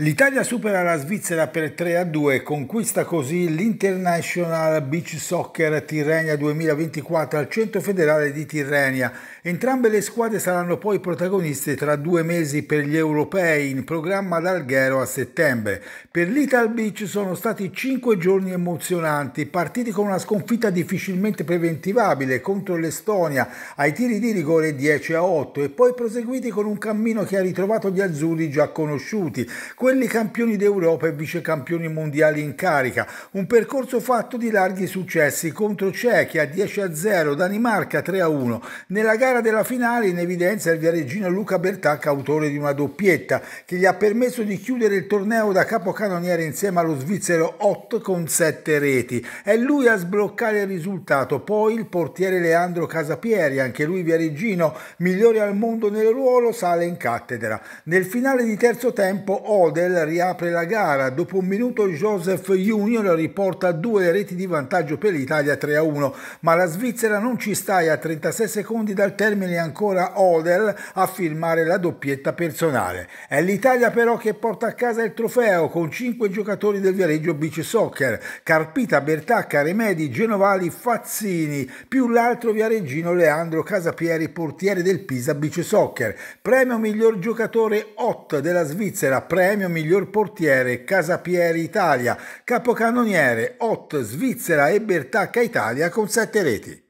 L'Italia supera la Svizzera per 3 a 2 e conquista così l'International Beach Soccer Tirrenia 2024 al Centro Federale di Tirrenia. Entrambe le squadre saranno poi protagoniste tra due mesi per gli europei in programma ad Alghero a settembre. Per l'Ital Beach sono stati 5 giorni emozionanti, partiti con una sconfitta difficilmente preventivabile contro l'Estonia ai tiri di rigore 10 a 8 e poi proseguiti con un cammino che ha ritrovato gli azzurri già conosciuti quelli campioni d'Europa e vicecampioni mondiali in carica. Un percorso fatto di larghi successi contro Cechia 10-0, Danimarca 3-1. Nella gara della finale in evidenza il viareggino Luca Bertac, autore di una doppietta, che gli ha permesso di chiudere il torneo da capocannoniere insieme allo svizzero Ott con 7 reti. È lui a sbloccare il risultato, poi il portiere Leandro Casapieri, anche lui viareggino, migliore al mondo nel ruolo, sale in cattedra. Nel finale di terzo tempo Ode Model riapre la gara. Dopo un minuto Joseph Junior riporta due reti di vantaggio per l'Italia 3-1, ma la Svizzera non ci sta e a 36 secondi dal termine ancora Odel a firmare la doppietta personale. È l'Italia però che porta a casa il trofeo con 5 giocatori del Viareggio Beach Soccer, Carpita, Bertacca, Remedi, Genovali, Fazzini, più l'altro viareggino Leandro Casapieri, portiere del Pisa Beach Soccer. Premio miglior giocatore 8 della Svizzera, premio premio miglior portiere Casapieri Italia, capocannoniere Ott Svizzera e Bertacca Italia con 7 reti.